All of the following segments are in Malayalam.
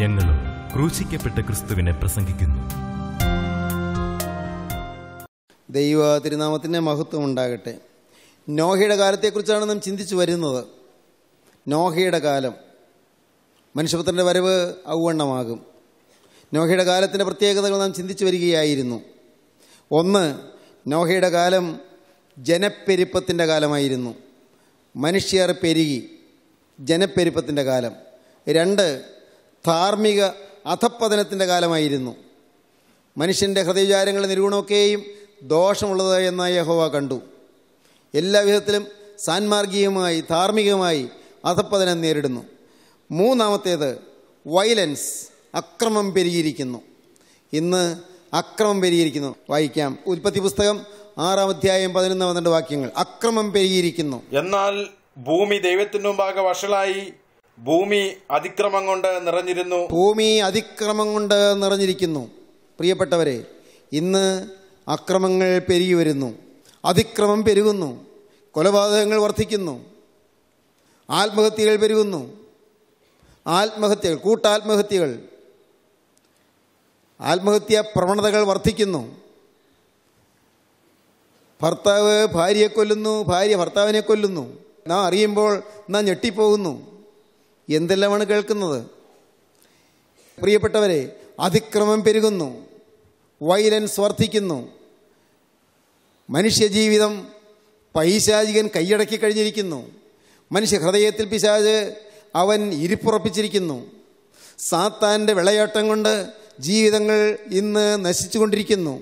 ഞങ്ങളും ക്രൂശിക്കപ്പെട്ട ക്രിസ്തുവിനെ പ്രസംഗിക്കുന്നു ദൈവ തിരുനാമത്തിൻ്റെ മഹത്വം ഉണ്ടാകട്ടെ നോഹയുടെ കാലത്തെക്കുറിച്ചാണ് നാം ചിന്തിച്ചു വരുന്നത് നോഹയുടെ കാലം മനുഷ്യപുത്രൻ്റെ വരവ് ഔവണ്ണമാകും നോഹയുടെ കാലത്തിൻ്റെ പ്രത്യേകതകൾ നാം ചിന്തിച്ചു വരികയായിരുന്നു ഒന്ന് നോഹയുടെ കാലം ജനപ്പെരുപ്പത്തിൻ്റെ കാലമായിരുന്നു മനുഷ്യർ പെരുകി ജനപ്പെരുപ്പത്തിൻ്റെ കാലം രണ്ട് ധാർമ്മിക അധപ്പതനത്തിൻ്റെ കാലമായിരുന്നു മനുഷ്യൻ്റെ ഹൃദയവിചാരങ്ങളുടെ നിരൂപണമൊക്കെയും ദോഷമുള്ളത് എന്ന യഹോവ കണ്ടു എല്ലാ വിധത്തിലും സാൻമാർഗികമായി ധാർമ്മികമായി അധപ്പതനം നേരിടുന്നു മൂന്നാമത്തേത് വയലൻസ് അക്രമം പെരുകിയിരിക്കുന്നു ഇന്ന് അക്രമം പെരുകിയിരിക്കുന്നു വായിക്കാം ഉൽപ്പത്തി പുസ്തകം ആറാം അധ്യായം പതിനൊന്ന് പന്ത്രണ്ട് വാക്യങ്ങൾ അക്രമം പെരുകിയിരിക്കുന്നു എന്നാൽ ഭൂമി ദൈവത്തിനു മുമ്പാകെ വഷളായി ഭൂമി അതിക്രമം കൊണ്ട് നിറഞ്ഞിരുന്നു ഭൂമി അതിക്രമം കൊണ്ട് നിറഞ്ഞിരിക്കുന്നു പ്രിയപ്പെട്ടവരെ ഇന്ന് അക്രമങ്ങൾ പെരുകി വരുന്നു അതിക്രമം പെരുകുന്നു കൊലപാതകങ്ങൾ വർദ്ധിക്കുന്നു ആത്മഹത്യകൾ പെരുകുന്നു ആത്മഹത്യകൾ കൂട്ടാത്മഹത്യകൾ ആത്മഹത്യ പ്രവണതകൾ വർദ്ധിക്കുന്നു ഭർത്താവ് ഭാര്യയെ കൊല്ലുന്നു ഭാര്യ ഭർത്താവിനെ കൊല്ലുന്നു നാം അറിയുമ്പോൾ നാം ഞെട്ടിപ്പോകുന്നു എന്തെല്ലാമാണ് കേൾക്കുന്നത് പ്രിയപ്പെട്ടവരെ അതിക്രമം പെരുകുന്നു വൈലൻസ് വർദ്ധിക്കുന്നു മനുഷ്യജീവിതം പൈശാചികൻ കൈയടക്കി കഴിഞ്ഞിരിക്കുന്നു മനുഷ്യ ഹൃദയത്തിൽ പിശാജ് അവൻ ഇരിപ്പുറപ്പിച്ചിരിക്കുന്നു സാത്താൻ്റെ വിളയാട്ടം കൊണ്ട് ജീവിതങ്ങൾ ഇന്ന് നശിച്ചുകൊണ്ടിരിക്കുന്നു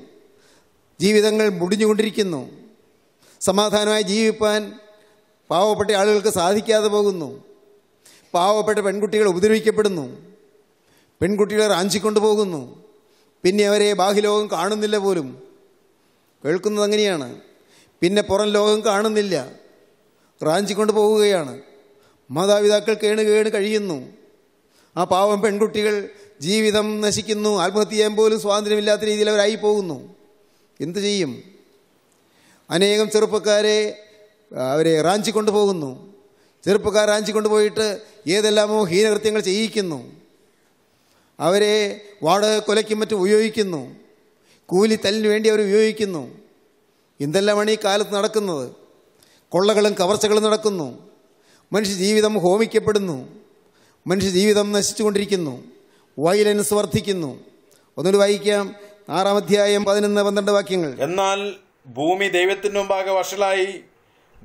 ജീവിതങ്ങൾ മുടിഞ്ഞുകൊണ്ടിരിക്കുന്നു സമാധാനമായി ജീവിപ്പാൻ പാവപ്പെട്ട ആളുകൾക്ക് സാധിക്കാതെ പോകുന്നു പാവപ്പെട്ട പെൺകുട്ടികൾ ഉപദ്രവിക്കപ്പെടുന്നു പെൺകുട്ടികളെ റാഞ്ചിക്കൊണ്ടു പോകുന്നു പിന്നെ അവരെ ബാഹ്യലോകം കാണുന്നില്ല പോലും കേൾക്കുന്നത് അങ്ങനെയാണ് പിന്നെ പുറം ലോകം കാണുന്നില്ല റാഞ്ചിക്കൊണ്ടു പോവുകയാണ് മാതാപിതാക്കൾ കേണു കേണ് കഴിയുന്നു ആ പാവം പെൺകുട്ടികൾ ജീവിതം നശിക്കുന്നു ആത്മഹത്യ ചെയ്യാൻ പോലും സ്വാതന്ത്ര്യമില്ലാത്ത രീതിയിൽ അവരായി പോകുന്നു എന്തു ചെയ്യും അനേകം ചെറുപ്പക്കാരെ അവരെ റാഞ്ചിക്കൊണ്ടു പോകുന്നു ചെറുപ്പക്കാർ റാഞ്ചി കൊണ്ടുപോയിട്ട് ഏതെല്ലാമോ ഹീനകൃത്യങ്ങൾ ചെയ്യിക്കുന്നു അവരെ വാടക കൊലയ്ക്കും മറ്റും ഉപയോഗിക്കുന്നു കൂലി തല്ലിന് വേണ്ടി അവർ ഉപയോഗിക്കുന്നു എന്തെല്ലാമാണ് ഈ കാലത്ത് നടക്കുന്നത് കൊള്ളകളും കവർച്ചകളും നടക്കുന്നു മനുഷ്യജീവിതം ഹോമിക്കപ്പെടുന്നു മനുഷ്യജീവിതം നശിച്ചുകൊണ്ടിരിക്കുന്നു വയലൻസ് വർദ്ധിക്കുന്നു ഒന്നുകൂടി വായിക്കാം ആറാം അധ്യായം പതിനൊന്ന് പന്ത്രണ്ട് വാക്യങ്ങൾ എന്നാൽ ഭൂമി ദൈവത്തിന് മുമ്പാകെ വഷളായി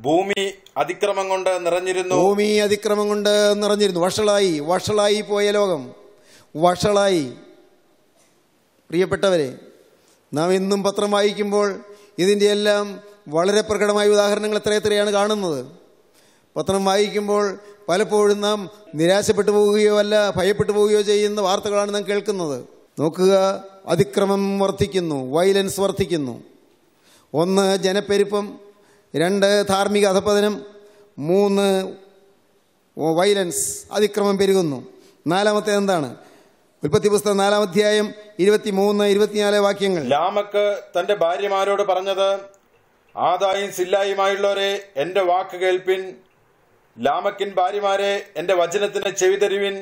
ഭൂമി അതിക്രമം കൊണ്ട് നിറഞ്ഞിരുന്നു ഭൂമി അതിക്രമം കൊണ്ട് നിറഞ്ഞിരുന്നു വഷളായി വഷളായി പോയ ലോകം വഷളായി പ്രിയപ്പെട്ടവരെ നാം ഇന്നും പത്രം വായിക്കുമ്പോൾ ഇതിൻ്റെ എല്ലാം വളരെ പ്രകടമായ ഉദാഹരണങ്ങൾ എത്ര എത്രയാണ് കാണുന്നത് പത്രം വായിക്കുമ്പോൾ പലപ്പോഴും നാം നിരാശപ്പെട്ടു പോവുകയോ അല്ല ഭയപ്പെട്ടു പോവുകയോ ചെയ്യുന്ന വാർത്തകളാണ് നാം കേൾക്കുന്നത് നോക്കുക അതിക്രമം വർദ്ധിക്കുന്നു വയലൻസ് വർദ്ധിക്കുന്നു ഒന്ന് ജനപ്പെരുപ്പം രണ്ട് ധാർമ്മിക അധപതനം മൂന്ന് വൈലൻസ് അതിക്രമം പെരുകുന്നു നാലാമത്തെ എന്താണ് ഉൽപ്പത്തി പുസ്തകം നാലാം അധ്യായം ഇരുപത്തി മൂന്ന് ഇരുപത്തിനാല് വാക്യങ്ങൾ ലാമക്ക് തന്റെ ഭാര്യമാരോട് പറഞ്ഞത് ആദായും സില്ലായുമായുള്ളവരെ എന്റെ വാക്ക് കേൾപ്പിൻ ലാമക്കിൻ ഭാര്യമാരെ എന്റെ വചനത്തിന് ചെവിതരുവിൻ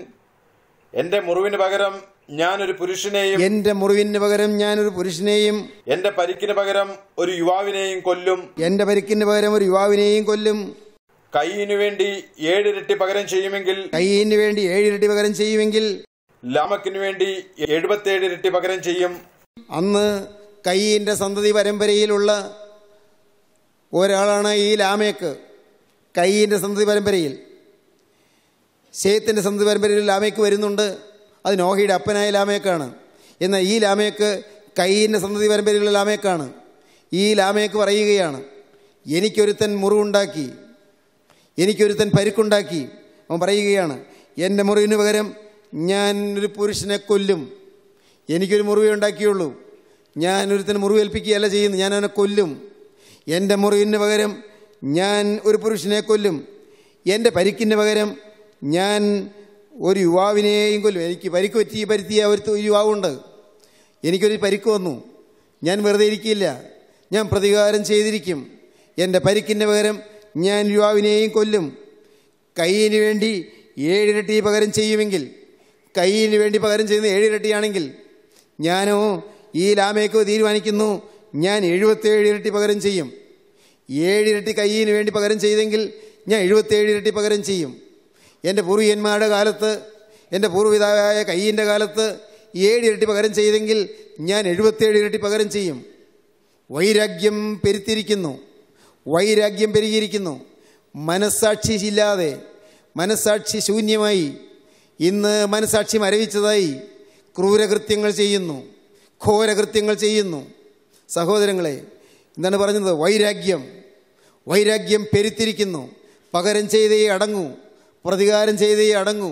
എന്റെ മുറിവിന് പകരം ഞാനൊരു പുരുഷനെയും എന്റെ മുറിവിന് പകരം ഞാനൊരു പുരുഷനെയും എന്റെ പരിക്കിന് പകരം ഒരു യുവാവിനെയും കൊല്ലും എന്റെ പരിക്കിന് പകരം ഒരു യുവാവിനെയും കൊല്ലും കൈയിനു വേണ്ടി ഏഴിരട്ടി പകരം ചെയ്യുമെങ്കിൽ കൈയിനു വേണ്ടി ഏഴിരട്ടി പകരം ചെയ്യുമെങ്കിൽ ലാമക്കിന് വേണ്ടി എഴുപത്തി ഇരട്ടി പകരം ചെയ്യും അന്ന് കയ്യിന്റെ സന്തതി പരമ്പരയിലുള്ള ഒരാളാണ് ഈ ലാമേക്ക് കയ്യിന്റെ സന്തതി പരമ്പരയിൽ ശേത്തിന്റെ സന്തതി പരമ്പരയിൽ ലാമേക്ക് വരുന്നുണ്ട് അത് നോഹയുടെ അപ്പനായ ലാമേക്കാണ് എന്നാൽ ഈ ലാമേക്ക് കയ്യീൻ്റെ സന്തതി പരമ്പരയിലുള്ള ലാമേക്കാണ് ഈ ലാമേക്ക് പറയുകയാണ് എനിക്കൊരുത്തൻ മുറിവുണ്ടാക്കി എനിക്കൊരുത്തൻ പരിക്കുണ്ടാക്കി അവൻ പറയുകയാണ് എൻ്റെ മുറിവിന് പകരം ഞാൻ ഒരു പുരുഷനെ കൊല്ലും എനിക്കൊരു മുറിവേ ഉണ്ടാക്കിയുള്ളൂ ഞാൻ ഒരുത്തിന് മുറിവേൽപ്പിക്കുകയല്ല ചെയ്യുന്നു ഞാൻ അവനെ കൊല്ലും എൻ്റെ മുറിവിന് പകരം ഞാൻ ഒരു പുരുഷനെ കൊല്ലും എൻ്റെ പരിക്കിൻ്റെ പകരം ഞാൻ ഒരു യുവാവിനെയും കൊല്ലും എനിക്ക് പരിക്ക് പറ്റി പരുത്തിയ ഒരു യുവാവുണ്ട് എനിക്കൊരു പരിക്ക് വന്നു ഞാൻ വെറുതെ ഇരിക്കില്ല ഞാൻ പ്രതികാരം ചെയ്തിരിക്കും എൻ്റെ പരിക്കിൻ്റെ പകരം ഞാൻ യുവാവിനെയും കൊല്ലും കൈയിന് വേണ്ടി ഏഴിരട്ടി പകരം ചെയ്യുമെങ്കിൽ കൈയിന് വേണ്ടി പകരം ചെയ്യുന്ന ഏഴിരട്ടിയാണെങ്കിൽ ഞാനോ ഈ ലാമേക്കോ തീരുമാനിക്കുന്നു ഞാൻ എഴുപത്തേഴ് ഇരട്ടി പകരം ചെയ്യും ഏഴിരട്ടി കൈയിന് വേണ്ടി പകരം ചെയ്തെങ്കിൽ ഞാൻ എഴുപത്തേഴ് ഇരട്ടി പകരം ചെയ്യും എൻ്റെ പൂർവികന്മാരുടെ കാലത്ത് എൻ്റെ പൂർവ്വപിതാവായ കയ്യൻ്റെ കാലത്ത് ഏഴ് ഇരട്ടി പകരം ചെയ്തെങ്കിൽ ഞാൻ എഴുപത്തേഴ് ഇരട്ടി പകരം ചെയ്യും വൈരാഗ്യം പെരുത്തിരിക്കുന്നു വൈരാഗ്യം പെരുകിയിരിക്കുന്നു മനസ്സാക്ഷി ഇല്ലാതെ മനസ്സാക്ഷി ശൂന്യമായി ഇന്ന് മനസ്സാക്ഷി മരവിച്ചതായി ക്രൂരകൃത്യങ്ങൾ ചെയ്യുന്നു ഘോരകൃത്യങ്ങൾ ചെയ്യുന്നു സഹോദരങ്ങളെ എന്താണ് പറഞ്ഞത് വൈരാഗ്യം വൈരാഗ്യം പെരുത്തിരിക്കുന്നു പകരം ചെയ്തേ അടങ്ങൂ പ്രതികാരം ചെയ്തേ അടങ്ങൂ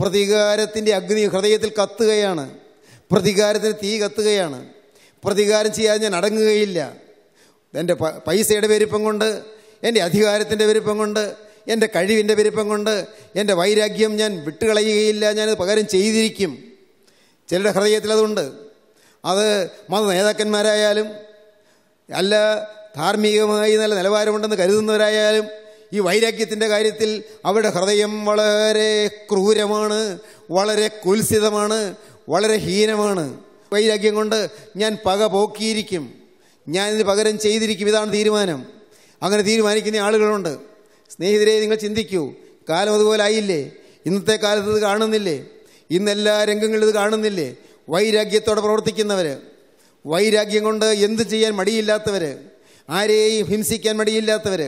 പ്രതികാരത്തിൻ്റെ അഗ്നി ഹൃദയത്തിൽ കത്തുകയാണ് പ്രതികാരത്തിന് തീ കത്തുകയാണ് പ്രതികാരം ചെയ്യാതെ ഞാൻ അടങ്ങുകയില്ല എൻ്റെ പൈസയുടെ പെരുപ്പം കൊണ്ട് എൻ്റെ അധികാരത്തിൻ്റെ പെരുപ്പം കൊണ്ട് എൻ്റെ കഴിവിൻ്റെ പെരുപ്പം കൊണ്ട് എൻ്റെ വൈരാഗ്യം ഞാൻ വിട്ടുകളയുകയില്ല ഞാനത് പകരം ചെയ്തിരിക്കും ചിലരുടെ ഹൃദയത്തിൽ അതുണ്ട് അത് മത നേതാക്കന്മാരായാലും അല്ല ധാർമ്മികമായി നല്ല നിലവാരമുണ്ടെന്ന് കരുതുന്നവരായാലും ഈ വൈരാഗ്യത്തിൻ്റെ കാര്യത്തിൽ അവരുടെ ഹൃദയം വളരെ ക്രൂരമാണ് വളരെ കുൽസിതമാണ് വളരെ ഹീനമാണ് വൈരാഗ്യം കൊണ്ട് ഞാൻ പക പോക്കിയിരിക്കും ഞാനിത് പകരം ചെയ്തിരിക്കും ഇതാണ് തീരുമാനം അങ്ങനെ തീരുമാനിക്കുന്ന ആളുകളുണ്ട് സ്നേഹിതരെ നിങ്ങൾ ചിന്തിക്കൂ കാലം അതുപോലെ ആയില്ലേ ഇന്നത്തെ കാലത്ത് ഇത് കാണുന്നില്ലേ ഇന്നെല്ലാ രംഗങ്ങളിലും ഇത് കാണുന്നില്ലേ വൈരാഗ്യത്തോടെ പ്രവർത്തിക്കുന്നവർ വൈരാഗ്യം കൊണ്ട് എന്ത് ചെയ്യാൻ മടിയില്ലാത്തവർ ആരെയും ഹിംസിക്കാൻ മടിയില്ലാത്തവർ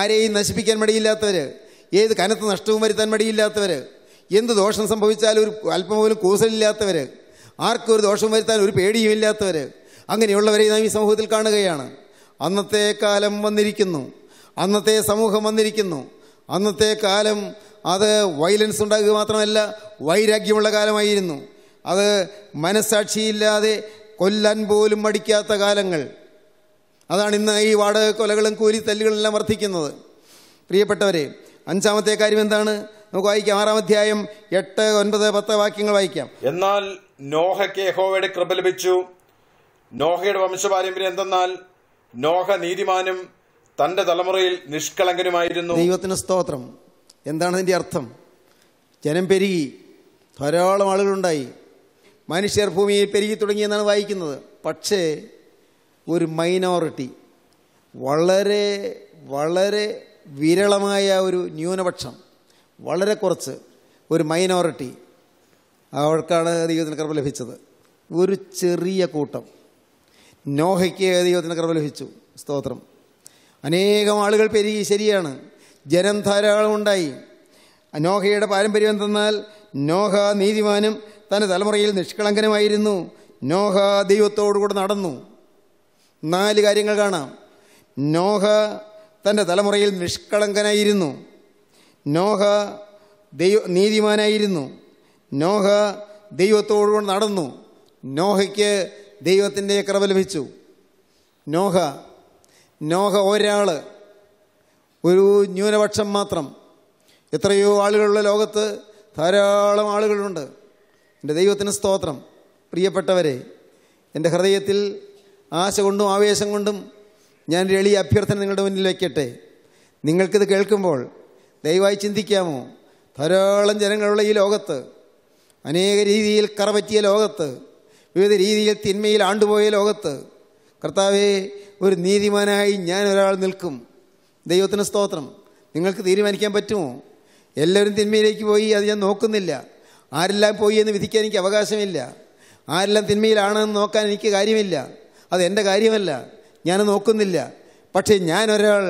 ആരെയും നശിപ്പിക്കാൻ മടിയില്ലാത്തവർ ഏത് കനത്ത നഷ്ടവും വരുത്താൻ മടിയില്ലാത്തവർ എന്ത് ദോഷം സംഭവിച്ചാലും ഒരു അല്പം പോലും കൂസലില്ലാത്തവർ ആർക്കും ഒരു ദോഷം വരുത്താൻ ഒരു പേടിയും ഇല്ലാത്തവർ അങ്ങനെയുള്ളവരെ നാം ഈ സമൂഹത്തിൽ കാണുകയാണ് അന്നത്തെ കാലം വന്നിരിക്കുന്നു അന്നത്തെ സമൂഹം വന്നിരിക്കുന്നു അന്നത്തെ കാലം അത് വയലൻസ് ഉണ്ടാകുക മാത്രമല്ല വൈരാഗ്യമുള്ള കാലമായിരുന്നു അത് മനസാക്ഷിയില്ലാതെ കൊല്ലാൻ പോലും മടിക്കാത്ത കാലങ്ങൾ അതാണ് ഇന്ന് ഈ വാടക കൊലകളും എല്ലാം വർദ്ധിക്കുന്നത് പ്രിയപ്പെട്ടവരെ അഞ്ചാമത്തെ കാര്യം എന്താണ് നമുക്ക് വായിക്കാം ആറാം അധ്യായം എട്ട് ഒൻപത് പത്ത് വാക്യങ്ങൾ വായിക്കാം എന്നാൽ നോഹയ്ക്ക് യഹോവയുടെ കൃപ ലഭിച്ചു നോഹയുടെ വംശപാരമ്പര്യം എന്തെന്നാൽ നോഹ നീതിമാനും തന്റെ തലമുറയിൽ നിഷ്കളങ്കനുമായിരുന്നു ദൈവത്തിന് സ്തോത്രം എന്താണ് അതിൻ്റെ അർത്ഥം ജനം പെരുകി ധാരാളം ആളുകളുണ്ടായി മനുഷ്യർ ഭൂമിയിൽ പെരുകി തുടങ്ങിയെന്നാണ് വായിക്കുന്നത് പക്ഷേ ഒരു മൈനോറിറ്റി വളരെ വളരെ വിരളമായ ഒരു ന്യൂനപക്ഷം വളരെ കുറച്ച് ഒരു മൈനോറിറ്റി അവർക്കാണ് ദൈവത്തിന് കർമ്മം ലഭിച്ചത് ഒരു ചെറിയ കൂട്ടം നോഹയ്ക്ക് ദൈവത്തിന് കർമ്മം ലഭിച്ചു സ്തോത്രം അനേകം ആളുകൾ പെരുകി ശരിയാണ് ജനം ധാരാളം ഉണ്ടായി നോഹയുടെ പാരമ്പര്യം എന്തെന്നാൽ നോഹ നീതിമാനും തൻ്റെ തലമുറയിൽ നിഷ്കളങ്കനുമായിരുന്നു നോഹ ദൈവത്തോടുകൂടെ നടന്നു നാല് കാര്യങ്ങൾ കാണാം നോഹ തൻ്റെ തലമുറയിൽ നിഷ്കളങ്കനായിരുന്നു നോഹ ദൈവ നീതിമാനായിരുന്നു നോഹ ദൈവത്തോടു നടന്നു നോഹയ്ക്ക് ദൈവത്തിൻ്റെ കൃപ ലഭിച്ചു നോഹ നോഹ ഒരാൾ ഒരു ന്യൂനപക്ഷം മാത്രം എത്രയോ ആളുകളുള്ള ലോകത്ത് ധാരാളം ആളുകളുണ്ട് എൻ്റെ ദൈവത്തിന് സ്തോത്രം പ്രിയപ്പെട്ടവരെ എൻ്റെ ഹൃദയത്തിൽ ആശ കൊണ്ടും ആവേശം കൊണ്ടും ഞാൻ എളിയ അഭ്യർത്ഥന നിങ്ങളുടെ മുന്നിൽ വയ്ക്കട്ടെ നിങ്ങൾക്കിത് കേൾക്കുമ്പോൾ ദയവായി ചിന്തിക്കാമോ ധാരാളം ജനങ്ങളുള്ള ഈ ലോകത്ത് അനേക രീതിയിൽ കറപറ്റിയ ലോകത്ത് വിവിധ രീതിയിൽ തിന്മയിൽ ആണ്ടുപോയ ലോകത്ത് കർത്താവെ ഒരു നീതിമാനായി ഞാൻ ഒരാൾ നിൽക്കും ദൈവത്തിന് സ്തോത്രം നിങ്ങൾക്ക് തീരുമാനിക്കാൻ പറ്റുമോ എല്ലാവരും തിന്മയിലേക്ക് പോയി അത് ഞാൻ നോക്കുന്നില്ല ആരെല്ലാം പോയി എന്ന് വിധിക്കാൻ എനിക്ക് അവകാശമില്ല ആരെല്ലാം തിന്മയിലാണെന്ന് നോക്കാൻ എനിക്ക് കാര്യമില്ല അതെൻ്റെ കാര്യമല്ല ഞാൻ നോക്കുന്നില്ല പക്ഷേ ഞാനൊരാൾ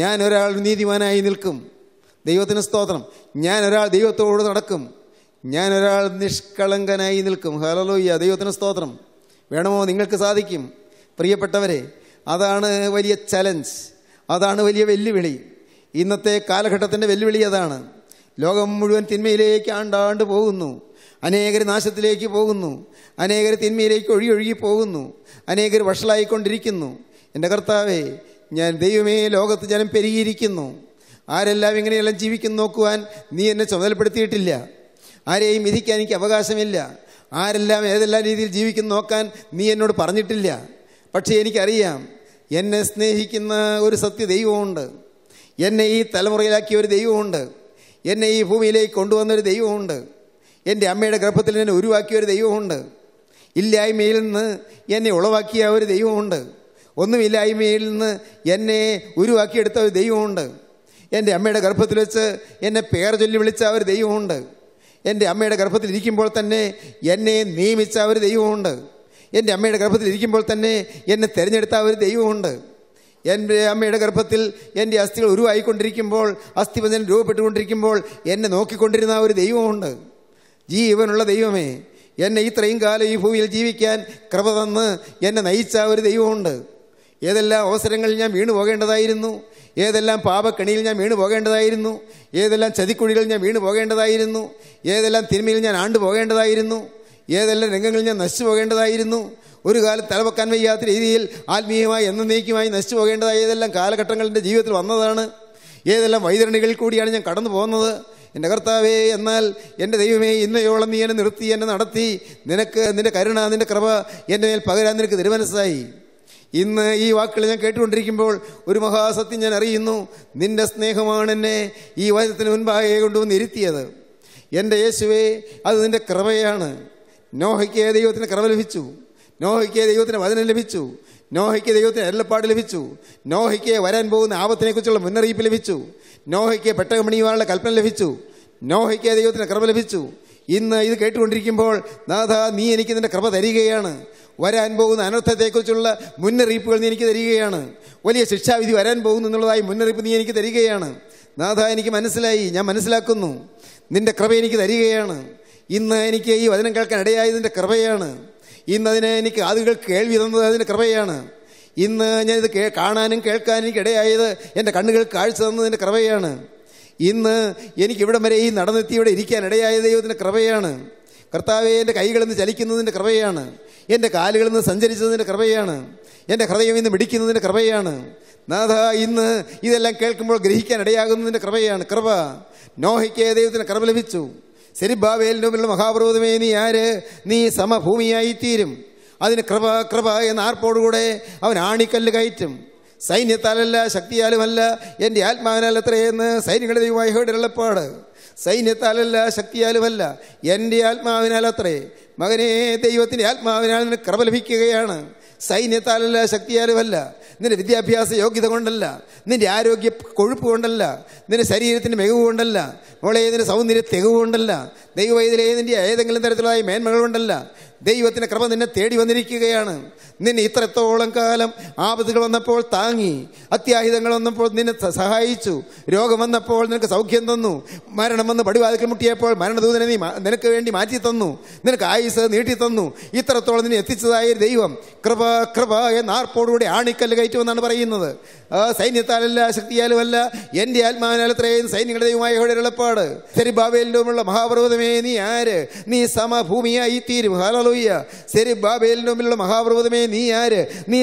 ഞാനൊരാൾ നീതിമാനായി നിൽക്കും ദൈവത്തിന് സ്തോത്രം ഞാനൊരാൾ ദൈവത്തോട് നടക്കും ഞാനൊരാൾ നിഷ്കളങ്കനായി നിൽക്കും ഹലോയ്യ ദൈവത്തിന് സ്തോത്രം വേണമോ നിങ്ങൾക്ക് സാധിക്കും പ്രിയപ്പെട്ടവരെ അതാണ് വലിയ ചലഞ്ച് അതാണ് വലിയ വെല്ലുവിളി ഇന്നത്തെ കാലഘട്ടത്തിൻ്റെ വെല്ലുവിളി അതാണ് ലോകം മുഴുവൻ തിന്മയിലേക്ക് ആണ്ടാണ്ട് പോകുന്നു അനേകർ നാശത്തിലേക്ക് പോകുന്നു അനേകർ തിന്മയിലേക്ക് ഒഴി ഒഴുകി പോകുന്നു അനേകർ വഷളായിക്കൊണ്ടിരിക്കുന്നു എൻ്റെ കർത്താവേ ഞാൻ ദൈവമേ ലോകത്ത് ജനം പെരുകിയിരിക്കുന്നു ആരെല്ലാം ഇങ്ങനെയെല്ലാം ജീവിക്കുന്നു നോക്കുവാൻ നീ എന്നെ ചുമതലപ്പെടുത്തിയിട്ടില്ല ആരെയും വിധിക്കാൻ എനിക്ക് അവകാശമില്ല ആരെല്ലാം ഏതെല്ലാം രീതിയിൽ ജീവിക്കുന്നു നോക്കാൻ നീ എന്നോട് പറഞ്ഞിട്ടില്ല പക്ഷേ എനിക്കറിയാം എന്നെ സ്നേഹിക്കുന്ന ഒരു സത്യ ദൈവമുണ്ട് എന്നെ ഈ തലമുറയിലാക്കിയ ഒരു ദൈവമുണ്ട് എന്നെ ഈ ഭൂമിയിലേക്ക് കൊണ്ടുവന്നൊരു ദൈവമുണ്ട് എൻ്റെ അമ്മയുടെ ഗർഭത്തിൽ എന്നെ ഉരുവാക്കിയ ഒരു ദൈവമുണ്ട് ഇല്ലായ്മയിൽ നിന്ന് എന്നെ ഉളവാക്കിയ ഒരു ദൈവമുണ്ട് ഒന്നുമില്ലായ്മയിൽ നിന്ന് എന്നെ ഉരുവാക്കിയെടുത്ത ഒരു ദൈവമുണ്ട് എൻ്റെ അമ്മയുടെ ഗർഭത്തിൽ വെച്ച് എന്നെ പേർ ചൊല്ലി വിളിച്ച ഒരു ദൈവമുണ്ട് എൻ്റെ അമ്മയുടെ ഗർഭത്തിൽ ഇരിക്കുമ്പോൾ തന്നെ എന്നെ നിയമിച്ച ഒരു ദൈവമുണ്ട് എൻ്റെ അമ്മയുടെ ഗർഭത്തിൽ ഇരിക്കുമ്പോൾ തന്നെ എന്നെ തിരഞ്ഞെടുത്ത ഒരു ദൈവമുണ്ട് എൻ്റെ അമ്മയുടെ ഗർഭത്തിൽ എൻ്റെ അസ്ഥികൾ ഉരുവായിക്കൊണ്ടിരിക്കുമ്പോൾ അസ്ഥിബന്ധനം രൂപപ്പെട്ടുകൊണ്ടിരിക്കുമ്പോൾ എന്നെ നോക്കിക്കൊണ്ടിരുന്ന ഒരു ദൈവമുണ്ട് ജീവനുള്ള ദൈവമേ എന്നെ ഇത്രയും കാലം ഈ ഭൂമിയിൽ ജീവിക്കാൻ കൃപ തന്ന് എന്നെ നയിച്ച ഒരു ദൈവമുണ്ട് ഏതെല്ലാം അവസരങ്ങളിൽ ഞാൻ വീണു പോകേണ്ടതായിരുന്നു ഏതെല്ലാം പാപക്കണിയിൽ ഞാൻ വീണു പോകേണ്ടതായിരുന്നു ഏതെല്ലാം ചതിക്കുഴികളിൽ ഞാൻ വീണു പോകേണ്ടതായിരുന്നു ഏതെല്ലാം തിന്മയിൽ ഞാൻ ആണ്ടു പോകേണ്ടതായിരുന്നു ഏതെല്ലാം രംഗങ്ങളിൽ ഞാൻ നശിച്ചു പോകേണ്ടതായിരുന്നു ഒരു കാലം തലവെക്കാൻ വയ്യാത്ത രീതിയിൽ ആത്മീയമായി നീക്കുമായി നശിച്ചു പോകേണ്ടതായ ഏതെല്ലാം കാലഘട്ടങ്ങൾ എൻ്റെ ജീവിതത്തിൽ വന്നതാണ് ഏതെല്ലാം വൈതരണികളിൽ കൂടിയാണ് ഞാൻ കടന്നു പോകുന്നത് എൻ്റെ കർത്താവേ എന്നാൽ എൻ്റെ ദൈവമേ ഇന്നയോളം നീ എന്നെ നിർത്തി എന്നെ നടത്തി നിനക്ക് നിൻ്റെ കരുണ നിൻ്റെ കൃപ എൻ്റെ മേൽ പകരാൻ നിനക്ക് തിരുമനസ്സായി ഇന്ന് ഈ വാക്കുകൾ ഞാൻ കേട്ടുകൊണ്ടിരിക്കുമ്പോൾ ഒരു മഹാസത്യം ഞാൻ അറിയുന്നു നിൻ്റെ സ്നേഹമാണ് എന്നെ ഈ വചനത്തിന് മുൻപാകെ കൊണ്ടുവന്ന് ഇരുത്തിയത് എൻ്റെ യേശുവേ അത് നിൻ്റെ കൃപയാണ് നോഹയ്ക്ക് ദൈവത്തിന് കൃപ ലഭിച്ചു നോഹയ്ക്ക് ദൈവത്തിന് വചനം ലഭിച്ചു നോഹയ്ക്ക് ദൈവത്തിന് അരുളപ്പാട് ലഭിച്ചു നോഹയ്ക്ക് വരാൻ പോകുന്ന ആപത്തിനെക്കുറിച്ചുള്ള മുന്നറിയിപ്പ് ലഭിച്ചു നോഹയ്ക്ക് പെട്ടകമണിയുവാനുള്ള കൽപ്പന ലഭിച്ചു നോഹയ്ക്ക് ദൈവത്തിന് കൃപ ലഭിച്ചു ഇന്ന് ഇത് കേട്ടുകൊണ്ടിരിക്കുമ്പോൾ നാഥ നീ എനിക്ക് നിന്റെ കൃപ തരികയാണ് വരാൻ പോകുന്ന അനർത്ഥത്തെക്കുറിച്ചുള്ള മുന്നറിയിപ്പുകൾ നീ എനിക്ക് തരികയാണ് വലിയ ശിക്ഷാവിധി വരാൻ പോകുന്നു എന്നുള്ളതായി മുന്നറിയിപ്പ് നീ എനിക്ക് തരികയാണ് നാഥ എനിക്ക് മനസ്സിലായി ഞാൻ മനസ്സിലാക്കുന്നു നിന്റെ കൃപ എനിക്ക് തരികയാണ് ഇന്ന് എനിക്ക് ഈ വചനം കേൾക്കാൻ ഇടയായതിൻ്റെ കൃപയാണ് ഇന്നതിനെ എനിക്ക് ആദ്യകൾ കേൾവി തന്നത് അതിന് കൃപയാണ് ഇന്ന് ഞാനിത് കേ കാണാനും കേൾക്കാനും ഇടയായത് എൻ്റെ കണ്ണുകൾ കാഴ്ച തന്നതിൻ്റെ കൃപയാണ് ഇന്ന് എനിക്കിവിടെ വരെ ഈ നടന്നെത്തി ഇവിടെ ഇരിക്കാൻ ഇടയായ ദൈവത്തിൻ്റെ കൃപയാണ് കർത്താവെ എൻ്റെ കൈകളിന്ന് ചലിക്കുന്നതിൻ്റെ കൃപയാണ് എൻ്റെ കാലുകളിൽ നിന്ന് സഞ്ചരിച്ചതിൻ്റെ കൃപയാണ് എൻ്റെ ഹൃദയം ഇന്ന് മിടിക്കുന്നതിൻ്റെ കൃപയാണ് നാഥ ഇന്ന് ഇതെല്ലാം കേൾക്കുമ്പോൾ ഗ്രഹിക്കാൻ ഇടയാകുന്നതിൻ്റെ കൃപയാണ് കൃപ നോഹയ്ക്ക് ദൈവത്തിന് കൃപ ലഭിച്ചു സെരിബാവേലിൻ്റെ മുമ്പിൽ മഹാപർവ്വതമേ നീ ആര് നീ സമഭൂമിയായിത്തീരും അതിന് കൃപ കൃപ എന്ന ആർപ്പോടുകൂടെ അവൻ ആണിക്കല്ല് കയറ്റും സൈന്യത്താലല്ല ശക്തിയാലുമല്ല എൻ്റെ ആത്മാവിനാൽ എത്രയെന്ന് സൈന്യങ്ങളുടെ ദൈവമായി ഹേടിലുള്ളപ്പാട് സൈന്യത്താലല്ല ശക്തിയാലുമല്ല എൻ്റെ ആത്മാവിനാൽ അത്രേ മകനെ ദൈവത്തിൻ്റെ ആത്മാവിനാൽ കൃപ ലഭിക്കുകയാണ് സൈന്യത്താലല്ല ശക്തിയാലുമല്ല നിന്റെ വിദ്യാഭ്യാസ യോഗ്യത കൊണ്ടല്ല നിന്റെ ആരോഗ്യ കൊഴുപ്പ് കൊണ്ടല്ല നിന്റെ ശരീരത്തിൻ്റെ മികവ് കൊണ്ടല്ല മോളെ നിന്റെ സൗന്ദര്യ തികവ് കൊണ്ടല്ല ദൈവവൈദ്യ ഏതിൻ്റെ ഏതെങ്കിലും തരത്തിലുള്ള മേന്മകൾ കൊണ്ടല്ല ദൈവത്തിൻ്റെ ക്രമം നിന്നെ തേടി വന്നിരിക്കുകയാണ് നിന്നെ ഇത്രത്തോളം കാലം ആപത്തുകൾ വന്നപ്പോൾ താങ്ങി അത്യാഹിതങ്ങൾ വന്നപ്പോൾ നിന്നെ സഹായിച്ചു രോഗം വന്നപ്പോൾ നിനക്ക് സൗഖ്യം തന്നു മരണം വന്ന് പടിവാതിക്കൽ മുട്ടിയപ്പോൾ മരണദൂതനെ നീ നിനക്ക് വേണ്ടി മാറ്റി തന്നു നിനക്ക് ആയുസ് നീട്ടി തന്നു ഇത്രത്തോളം നിന്നെ എത്തിച്ചതായ ദൈവം കൃപ കൃപ എന്ന ആർപ്പോടുകൂടി ആണിക്കല്ല് കയറ്റുമെന്നാണ് പറയുന്നത് സൈന്യത്താലല്ല അല്ല എൻ്റെ ആത്മാവിനാലത്രയും സൈന്യങ്ങളുടെ ദൈവമായ ഇവിടെ എളുപ്പാട് തെരുബാവേലിലുമുള്ള മഹാപർവ്വതമേ നീ ആര് നീ സമഭൂമിയായി തീരും ഹലോ ഹലലൂയ്യ ശരി ബാബേലിന് മുമ്പിലുള്ള നീ ആര് നീ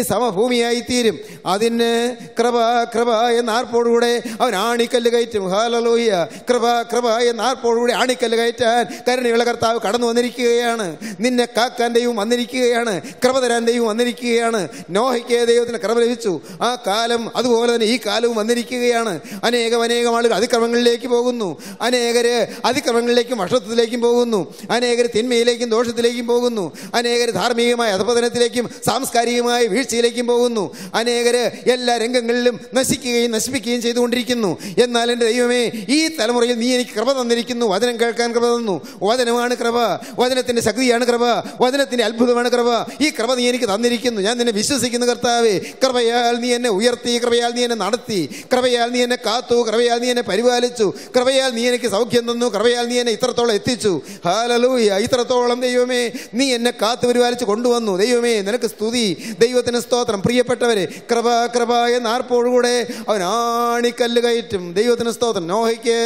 തീരും അതിന് കൃപ കൃപ എന്ന ആർപ്പോടുകൂടെ അവൻ ആണിക്കല്ല് കയറ്റും ഹലലൂയ്യ കൃപ കൃപ എന്ന ആർപ്പോടുകൂടെ ആണിക്കല്ല് കയറ്റാൻ കരുണയുള്ള കർത്താവ് കടന്നു വന്നിരിക്കുകയാണ് നിന്നെ കാക്കാൻ്റെയും വന്നിരിക്കുകയാണ് കൃപ തരാൻ്റെയും വന്നിരിക്കുകയാണ് നോഹയ്ക്ക് ദൈവത്തിന് കൃപ ലഭിച്ചു ആ കാലം അതുപോലെ തന്നെ ഈ കാലവും വന്നിരിക്കുകയാണ് അനേകം അനേകം ആളുകൾ അതിക്രമങ്ങളിലേക്ക് പോകുന്നു അനേകർ അതിക്രമങ്ങളിലേക്കും വഷത്വത്തിലേക്കും പോകുന്നു അനേകർ തിന്മയിലേക്കും ദോഷത്തിലേക്കും പോകുന്നു പോകുന്നു അനേകർ ധാർമ്മികമായ അധപതനത്തിലേക്കും സാംസ്കാരികമായ വീഴ്ചയിലേക്കും പോകുന്നു അനേകർ എല്ലാ രംഗങ്ങളിലും നശിക്കുകയും നശിപ്പിക്കുകയും ചെയ്തുകൊണ്ടിരിക്കുന്നു എന്നാൽ എൻ്റെ ദൈവമേ ഈ തലമുറയിൽ നീ എനിക്ക് കൃപ തന്നിരിക്കുന്നു വചനം കേൾക്കാൻ കൃപ തന്നു വചനമാണ് കൃപ വചനത്തിൻ്റെ ശക്തിയാണ് കൃപ വചനത്തിൻ്റെ അത്ഭുതമാണ് കൃപ ഈ കൃപ നീ എനിക്ക് തന്നിരിക്കുന്നു ഞാൻ നിന്നെ വിശ്വസിക്കുന്ന കർത്താവേ കൃപയാൽ നീ എന്നെ ഉയർത്തി കൃപയാൽ നീ എന്നെ നടത്തി കൃപയാൽ നീ എന്നെ കാത്തു കൃപയാൽ നീ എന്നെ പരിപാലിച്ചു കൃപയാൽ നീ എനിക്ക് സൗഖ്യം തന്നു കൃപയാൽ നീ എന്നെ ഇത്രത്തോളം എത്തിച്ചു ഹാലലൂയ ഇത്രത്തോളം ദൈവമേ നീ എന്നെ കാത്തു പരിപാലിച്ച് കൊണ്ടുവന്നു ദൈവമേ നിനക്ക് സ്തുതി ദൈവത്തിന് സ്തോത്രം പ്രിയപ്പെട്ടവരെ കൃപ കൃപ എന്ന ആർപ്പോടുകൂടെ അവൻ ആണിക്കല്ല് കയറ്റും ദൈവത്തിന് സ്തോത്രം നോഹയ്ക്ക്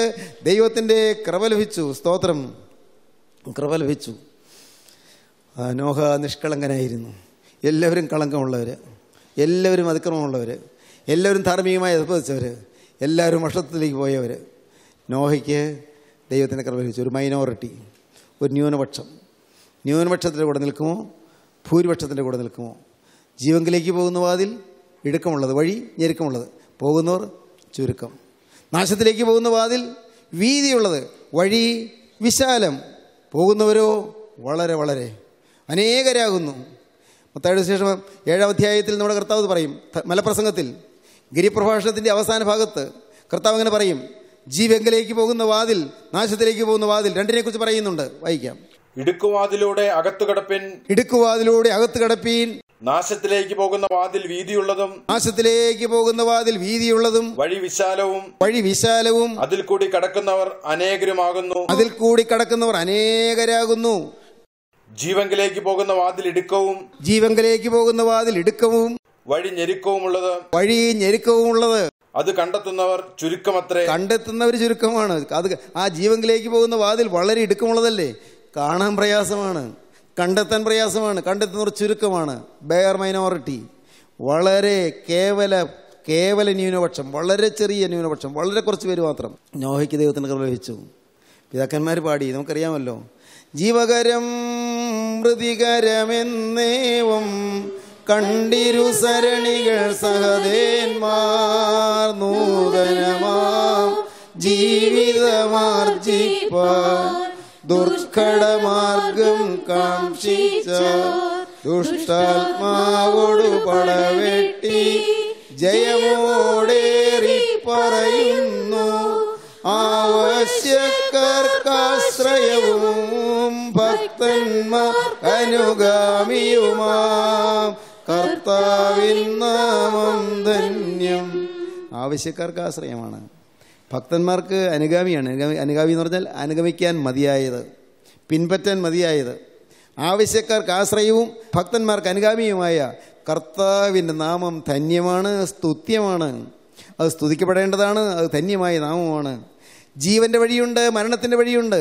ദൈവത്തിൻ്റെ കൃപ ലഭിച്ചു സ്തോത്രം കൃപ ലഭിച്ചു നോഹ നിഷ്കളങ്കനായിരുന്നു എല്ലാവരും കളങ്കമുള്ളവർ എല്ലാവരും അതിക്രമമുള്ളവർ എല്ലാവരും ധാർമ്മികമായി അധിപതിച്ചവർ എല്ലാവരും വർഷത്തിലേക്ക് പോയവർ നോഹയ്ക്ക് ദൈവത്തിൻ്റെ കൃപ ലഭിച്ചു ഒരു മൈനോറിറ്റി ഒരു ന്യൂനപക്ഷം ന്യൂനപക്ഷത്തിൻ്റെ കൂടെ നിൽക്കുമോ ഭൂരിപക്ഷത്തിൻ്റെ കൂടെ നിൽക്കുമോ ജീവങ്കിലേക്ക് പോകുന്ന വാതിൽ ഇടുക്കമുള്ളത് വഴി ഞെരുക്കമുള്ളത് പോകുന്നവർ ചുരുക്കം നാശത്തിലേക്ക് പോകുന്ന വാതിൽ വീതിയുള്ളത് വഴി വിശാലം പോകുന്നവരോ വളരെ വളരെ അനേകരാകുന്നു മത്തായുടെ ശേഷം ഏഴാം അധ്യായത്തിൽ നമ്മുടെ കർത്താവ് പറയും മലപ്രസംഗത്തിൽ ഗിരിപ്രഭാഷണത്തിൻ്റെ അവസാന ഭാഗത്ത് കർത്താവ് അങ്ങനെ പറയും ജീവങ്കിലേക്ക് പോകുന്ന വാതിൽ നാശത്തിലേക്ക് പോകുന്ന വാതിൽ രണ്ടിനെക്കുറിച്ച് പറയുന്നുണ്ട് വായിക്കാം ഇടുക്കുവാതിലൂടെ അകത്തു കിടപ്പിൻ ഇടുക്കുവാതിലൂടെ അകത്തു നാശത്തിലേക്ക് പോകുന്ന വാതിൽ വീതിയുള്ളതും നാശത്തിലേക്ക് പോകുന്ന വാതിൽ വീതിയുള്ളതും വഴി വിശാലവും വഴി വിശാലവും അതിൽ കൂടി കടക്കുന്നവർ അനേകരുമാകുന്നു അതിൽ കൂടി കടക്കുന്നവർ അനേകരാകുന്നു ജീവങ്കിലേക്ക് പോകുന്ന വാതിൽ ഇടുക്കവും ജീവങ്കിലേക്ക് പോകുന്ന വാതിൽ ഇടുക്കവും വഴി ഞെരുക്കവുമുള്ളത് വഴി ഉള്ളത് അത് കണ്ടെത്തുന്നവർ ചുരുക്കമത്രേ കണ്ടെത്തുന്നവർ ചുരുക്കമാണ് അത് ആ ജീവങ്കിലേക്ക് പോകുന്ന വാതിൽ വളരെ ഇടുക്കമുള്ളതല്ലേ കാണാൻ പ്രയാസമാണ് കണ്ടെത്താൻ പ്രയാസമാണ് കണ്ടെത്തുന്നവർ ചുരുക്കമാണ് ബെയർ മൈനോറിറ്റി വളരെ കേവല കേവല ന്യൂനപക്ഷം വളരെ ചെറിയ ന്യൂനപക്ഷം വളരെ കുറച്ച് പേര് മാത്രം നോഹയ്ക്ക് ദൈവത്തിന് കൃപിച്ചു പിതാക്കന്മാർ പാടി നമുക്കറിയാമല്ലോ ജീവകരം മൃതികരമെന്നേവം കണ്ടിരു സരണികൾ സഹദേന്മാർ നൂതനമാം ജീവിതമാർജിപ്പ ദുർഘടമാർഗം കാക്ഷിച്ച ദുഷ്ടാത്മാവോടു പടവെട്ടി ജയമോടേറി പറയുന്നു ആവശ്യക്കാർക്കാശ്രയവും ഭക്തന്മാർ അനുഗാമിയുമാം കർത്താവിൻ നാമം ധന്യം ആവശ്യക്കാർക്ക് ആശ്രയമാണ് ഭക്തന്മാർക്ക് അനുഗാമിയാണ് അനുഗാമി അനുഗാമി എന്ന് പറഞ്ഞാൽ അനുഗമിക്കാൻ മതിയായത് പിൻപറ്റാൻ മതിയായത് ആവശ്യക്കാർക്ക് ആശ്രയവും ഭക്തന്മാർക്ക് അനുഗാമിയുമായ കർത്താവിൻ്റെ നാമം ധന്യമാണ് സ്തുത്യമാണ് അത് സ്തുതിക്കപ്പെടേണ്ടതാണ് അത് ധന്യമായ നാമമാണ് ജീവൻ്റെ വഴിയുണ്ട് മരണത്തിൻ്റെ വഴിയുണ്ട്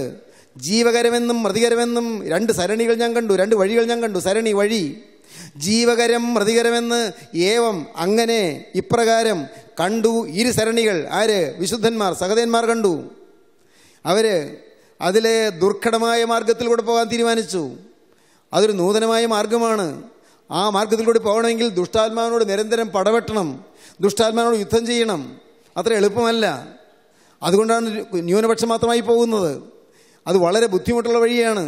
ജീവകരമെന്നും മൃതികരമെന്നും രണ്ട് സരണികൾ ഞാൻ കണ്ടു രണ്ട് വഴികൾ ഞാൻ കണ്ടു സരണി വഴി ജീവകരം മൃതികരമെന്ന് ഏവം അങ്ങനെ ഇപ്രകാരം കണ്ടു സരണികൾ ആര് വിശുദ്ധന്മാർ സഹദേന്മാർ കണ്ടു അവർ അതിലെ ദുർഘടമായ മാർഗത്തിലൂടെ പോകാൻ തീരുമാനിച്ചു അതൊരു നൂതനമായ മാർഗമാണ് ആ മാർഗത്തിലൂടെ പോകണമെങ്കിൽ ദുഷ്ടാത്മാവിനോട് നിരന്തരം പടവെട്ടണം ദുഷ്ടാത്മാവിനോട് യുദ്ധം ചെയ്യണം അത്ര എളുപ്പമല്ല അതുകൊണ്ടാണ് ന്യൂനപക്ഷം മാത്രമായി പോകുന്നത് അത് വളരെ ബുദ്ധിമുട്ടുള്ള വഴിയാണ്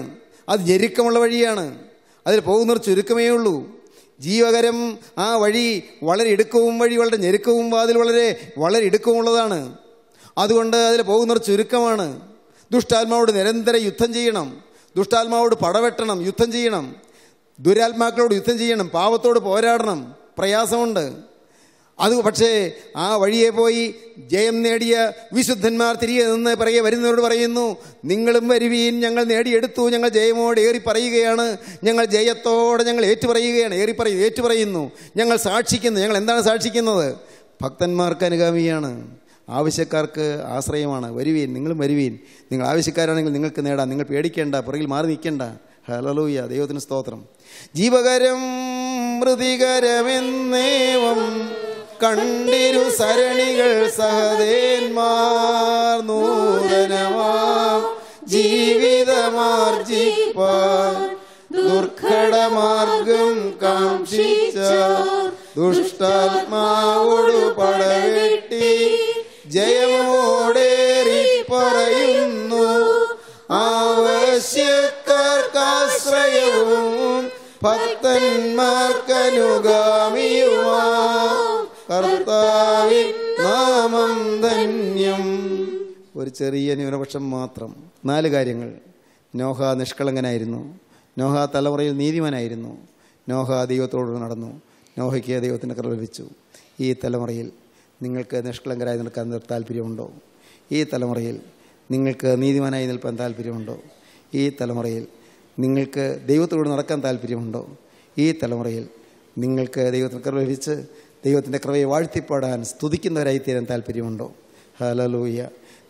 അത് ഞെരുക്കമുള്ള വഴിയാണ് അതിൽ പോകുന്നവർ ചുരുക്കമേ ഉള്ളൂ ജീവകരം ആ വഴി വളരെ ഇടുക്കവും വഴി വളരെ ഞെരുക്കവും വാതിൽ വളരെ വളരെ ഇടുക്കമുള്ളതാണ് അതുകൊണ്ട് അതിൽ പോകുന്നവർ ചുരുക്കമാണ് ദുഷ്ടാത്മാവോട് നിരന്തരം യുദ്ധം ചെയ്യണം ദുഷ്ടാത്മാവോട് പടവെട്ടണം യുദ്ധം ചെയ്യണം ദുരാത്മാക്കളോട് യുദ്ധം ചെയ്യണം പാവത്തോട് പോരാടണം പ്രയാസമുണ്ട് അത് പക്ഷേ ആ വഴിയെ പോയി ജയം നേടിയ വിശുദ്ധന്മാർ തിരികെ നിന്ന് പറയുക വരുന്നവരോട് പറയുന്നു നിങ്ങളും വരുവീൻ ഞങ്ങൾ നേടിയെടുത്തു ഞങ്ങൾ ജയമോട് ഏറി പറയുകയാണ് ഞങ്ങൾ ജയത്തോടെ ഞങ്ങൾ ഏറ്റുപറയുകയാണ് ഏറി പറയും ഏറ്റുപറയുന്നു ഞങ്ങൾ സാക്ഷിക്കുന്നു ഞങ്ങൾ എന്താണ് സാക്ഷിക്കുന്നത് ഭക്തന്മാർക്ക് അനുഗാമിയാണ് ആവശ്യക്കാർക്ക് ആശ്രയമാണ് വരുവീൻ നിങ്ങളും വരുവീൻ നിങ്ങൾ ആവശ്യക്കാരാണെങ്കിൽ നിങ്ങൾക്ക് നേടാം നിങ്ങൾ പേടിക്കേണ്ട പുറകിൽ മാറി നിൽക്കേണ്ട ഹലലൂയ ദൈവത്തിന് സ്തോത്രം ജീവകരം മൃതികരമെന്നേവം കണ്ടിരു സരണികൾ സഹദേന്മാർ നൂതനമാ ജീവിതമാർജിപ്പാൻ ദുർഘടമാർഗം കാക്ഷിച്ച ദുഷ്ടാത്മാവോടു പടവെട്ടി ജയമോടേറി പറയുന്നു ആവശ്യക്കാർക്കാശ്രയവും ഭക്തന്മാർക്കനുഗാമിയുമാ കർത്താവിൻ നാമം ധന്യം ഒരു ചെറിയ ന്യൂനപക്ഷം മാത്രം നാല് കാര്യങ്ങൾ നോഹ നിഷ്കളങ്കനായിരുന്നു നോഹ തലമുറയിൽ നീതിമാനായിരുന്നു നോഹ ദൈവത്തോട് നടന്നു നോഹയ്ക്ക് ദൈവത്തിൻ്റെ കൃപ ലഭിച്ചു ഈ തലമുറയിൽ നിങ്ങൾക്ക് നിഷ്കളങ്കരായി നിൽക്കാൻ താല്പര്യമുണ്ടോ ഈ തലമുറയിൽ നിങ്ങൾക്ക് നീതിമാനായി നിൽക്കാൻ താല്പര്യമുണ്ടോ ഈ തലമുറയിൽ നിങ്ങൾക്ക് ദൈവത്തോട് നടക്കാൻ താല്പര്യമുണ്ടോ ഈ തലമുറയിൽ നിങ്ങൾക്ക് ദൈവത്തിന് കൃപ ലഭിച്ച് ദൈവത്തിൻ്റെ കൃപയെ വാഴ്ത്തിപ്പാടാൻ സ്തുതിക്കുന്നവരായി തീരാൻ താല്പര്യമുണ്ടോ ഹലലൂയ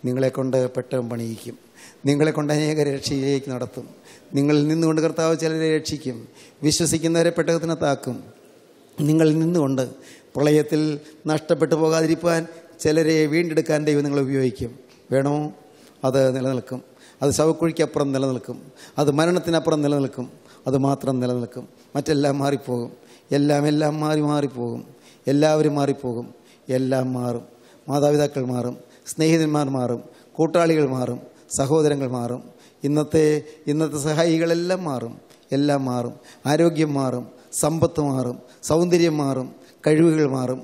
നിങ്ങളെക്കൊണ്ട് പെട്ടെന്ന് പണിയിക്കും നിങ്ങളെക്കൊണ്ട് അനേക രക്ഷയിലേക്ക് നടത്തും നിങ്ങളിൽ നിന്നുകൊണ്ട് കർത്താവ് ചിലരെ രക്ഷിക്കും വിശ്വസിക്കുന്നവരെ പെട്ടകത്തിനകത്താക്കും നിങ്ങളിൽ നിന്നുകൊണ്ട് പ്രളയത്തിൽ നഷ്ടപ്പെട്ടു പോകാതിരിക്കാൻ ചിലരെ വീണ്ടെടുക്കാൻ ദൈവം നിങ്ങൾ ഉപയോഗിക്കും വേണോ അത് നിലനിൽക്കും അത് ശവക്കുഴിക്കപ്പുറം നിലനിൽക്കും അത് മരണത്തിനപ്പുറം നിലനിൽക്കും അത് മാത്രം നിലനിൽക്കും മറ്റെല്ലാം മാറിപ്പോകും എല്ലാം എല്ലാം മാറി മാറിപ്പോകും എല്ലാവരും മാറിപ്പോകും എല്ലാം മാറും മാതാപിതാക്കൾ മാറും സ്നേഹിതന്മാർ മാറും കൂട്ടാളികൾ മാറും സഹോദരങ്ങൾ മാറും ഇന്നത്തെ ഇന്നത്തെ സഹായികളെല്ലാം മാറും എല്ലാം മാറും ആരോഗ്യം മാറും സമ്പത്ത് മാറും സൗന്ദര്യം മാറും കഴിവുകൾ മാറും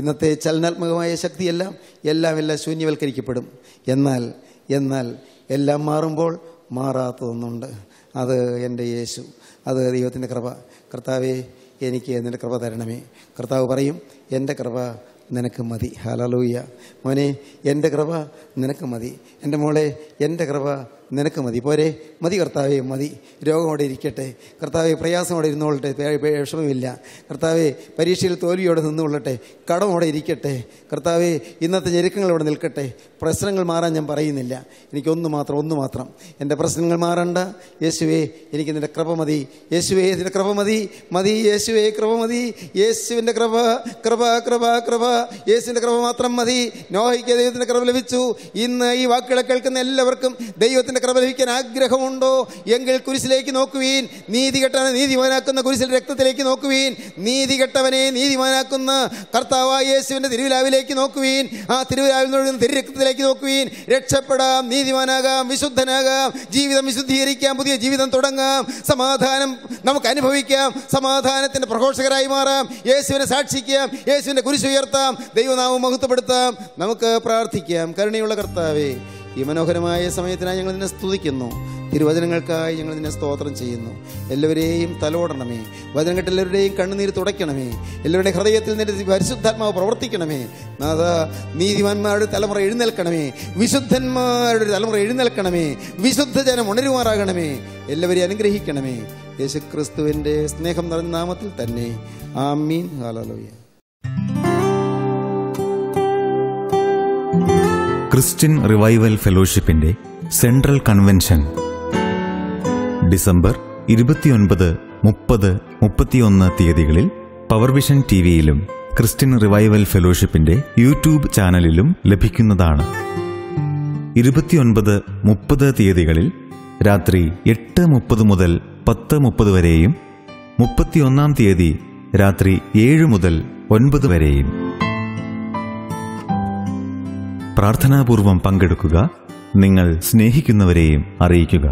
ഇന്നത്തെ ചലനാത്മകമായ ശക്തിയെല്ലാം എല്ലാം എല്ലാം ശൂന്യവൽക്കരിക്കപ്പെടും എന്നാൽ എന്നാൽ എല്ലാം മാറുമ്പോൾ മാറാത്തതൊന്നുണ്ട് അത് എൻ്റെ യേശു അത് ദൈവത്തിൻ്റെ കൃപ കർത്താവേ എനിക്ക് നിന്റെ കൃപ തരണമേ കർത്താവ് പറയും എൻ്റെ കൃപ നിനക്ക് മതി ഹലലൂയ്യ മോനെ എൻ്റെ കൃപ നിനക്ക് മതി എൻ്റെ മോളെ എൻ്റെ കൃപ നിനക്ക് മതി പോരെ മതി കർത്താവേ മതി രോഗമോടെ ഇരിക്കട്ടെ കർത്താവെ പ്രയാസമോടെ ഇരുന്നോളട്ടെ വിഷമമില്ല കർത്താവെ പരീക്ഷയിൽ തോൽവിയോടെ നിന്നുകൊള്ളട്ടെ കടമോടെ ഇരിക്കട്ടെ കർത്താവെ ഇന്നത്തെ അവിടെ നിൽക്കട്ടെ പ്രശ്നങ്ങൾ മാറാൻ ഞാൻ പറയുന്നില്ല എനിക്കൊന്നു മാത്രം ഒന്ന് മാത്രം എൻ്റെ പ്രശ്നങ്ങൾ മാറണ്ട യേശുവേ എനിക്ക് നിൻ്റെ കൃപ മതി യേശുവേ നിൻ്റെ കൃപ മതി മതി യേശുവേ കൃപ മതി യേശുവിൻ്റെ കൃപ കൃപ കൃപ കൃപ യേശുവിൻ്റെ കൃപ മാത്രം മതി നോഹയ്ക്ക് ദൈവത്തിൻ്റെ കൃപ ലഭിച്ചു ഇന്ന് ഈ വാക്കുകളെ കേൾക്കുന്ന എല്ലാവർക്കും ദൈവത്തിൻ്റെ ദൈവത്തിൻ്റെ കൃപ ലഭിക്കാൻ ആഗ്രഹമുണ്ടോ എങ്കിൽ കുരിശിലേക്ക് നോക്കുവീൻ നീതി കെട്ടവനെ നീതിമാനാക്കുന്ന കുരിശിൽ രക്തത്തിലേക്ക് നോക്കുവീൻ നീതി കെട്ടവനെ നീതിമാനാക്കുന്ന കർത്താവായ യേശുവിൻ്റെ തിരുവിലാവിലേക്ക് നോക്കുവീൻ ആ തിരുവിലാവിൽ നിന്ന് രക്തത്തിലേക്ക് നോക്കുവീൻ രക്ഷപ്പെടാം നീതിമാനാകാം വിശുദ്ധനാകാം ജീവിതം വിശുദ്ധീകരിക്കാം പുതിയ ജീവിതം തുടങ്ങാം സമാധാനം നമുക്ക് അനുഭവിക്കാം സമാധാനത്തിൻ്റെ പ്രഘോഷകരായി മാറാം യേശുവിനെ സാക്ഷിക്കാം യേശുവിൻ്റെ കുരിശുയർത്താം ദൈവനാമം മഹത്വപ്പെടുത്താം നമുക്ക് പ്രാർത്ഥിക്കാം കരുണയുള്ള കർത്താവേ ഈ മനോഹരമായ സമയത്തിനായി ഞങ്ങൾ നിന്നെ സ്തുതിക്കുന്നു തിരുവചനങ്ങൾക്കായി ഞങ്ങൾ നിന്നെ സ്തോത്രം ചെയ്യുന്നു എല്ലാവരെയും തലോടണമേ വചനം കെട്ട് എല്ലാവരുടെയും കണ്ണുനീര് തുടയ്ക്കണമേ എല്ലാവരുടെയും ഹൃദയത്തിൽ നിന്റെ പരിശുദ്ധാത്മാവ് പ്രവർത്തിക്കണമേ നാഥ നീതിമാന്മാരുടെ തലമുറ എഴുന്നേൽക്കണമേ വിശുദ്ധന്മാരുടെ തലമുറ എഴുന്നേൽക്കണമേ വിശുദ്ധ ജനം ഉണരുമാറാകണമേ എല്ലാവരെയും അനുഗ്രഹിക്കണമേ യേശുക്രിസ്തുവിൻ്റെ സ്നേഹം നിറഞ്ഞ നാമത്തിൽ തന്നെ ആമീൻ ഹാലോയ്യ ക്രിസ്ത്യൻ റിവൈവൽ ഫെലോഷിപ്പിന്റെ സെൻട്രൽ കൺവെൻഷൻ ഡിസംബർ ഇരുപത്തിയൊൻപത് മുപ്പത് മുപ്പത്തിയൊന്ന് തീയതികളിൽ പവർ വിഷൻ ടി വിയിലും ക്രിസ്ത്യൻ റിവൈവൽ ഫെലോഷിപ്പിന്റെ യൂട്യൂബ് ചാനലിലും ലഭിക്കുന്നതാണ് ഇരുപത്തിയൊൻപത് മുപ്പത് തീയതികളിൽ രാത്രി എട്ട് മുപ്പത് മുതൽ പത്ത് മുപ്പത് വരെയും മുപ്പത്തിയൊന്നാം തീയതി രാത്രി ഏഴ് മുതൽ ഒൻപത് വരെയും പ്രാർത്ഥനാപൂർവം പങ്കെടുക്കുക നിങ്ങൾ സ്നേഹിക്കുന്നവരെയും അറിയിക്കുക